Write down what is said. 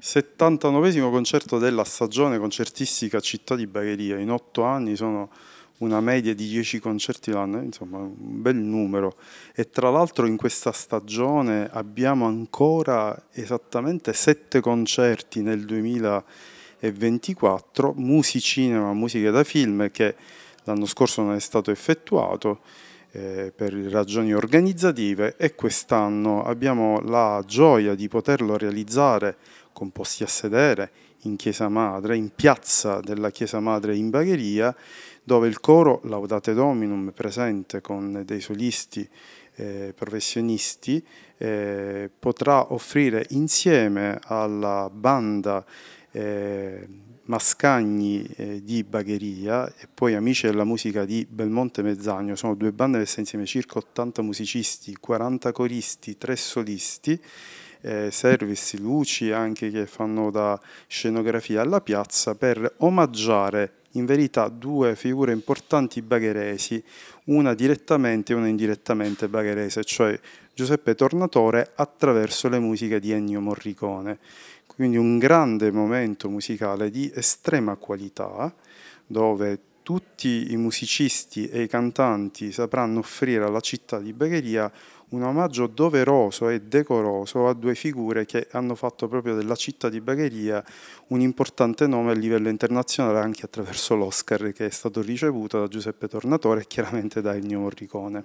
79 concerto della stagione concertistica Città di Bagheria, in otto anni sono una media di 10 concerti l'anno, insomma un bel numero. E tra l'altro in questa stagione abbiamo ancora esattamente 7 concerti nel 2024, musicinema, musica da film che l'anno scorso non è stato effettuato eh, per ragioni organizzative e quest'anno abbiamo la gioia di poterlo realizzare composti a sedere in chiesa madre, in piazza della chiesa madre in Bagheria, dove il coro Laudate Dominum, presente con dei solisti eh, professionisti, eh, potrà offrire insieme alla banda eh, Mascagni eh, di Bagheria e poi Amici della musica di Belmonte Mezzagno, sono due bande messe insieme circa 80 musicisti, 40 coristi, 3 solisti eh, service, luci anche che fanno da scenografia alla piazza per omaggiare in verità due figure importanti bagheresi, una direttamente e una indirettamente bagherese, cioè Giuseppe Tornatore attraverso le musiche di Ennio Morricone. Quindi un grande momento musicale di estrema qualità dove tutti i musicisti e i cantanti sapranno offrire alla città di Bagheria un omaggio doveroso e decoroso a due figure che hanno fatto proprio della città di Bagheria un importante nome a livello internazionale anche attraverso l'Oscar che è stato ricevuto da Giuseppe Tornatore e chiaramente da Ennio Morricone.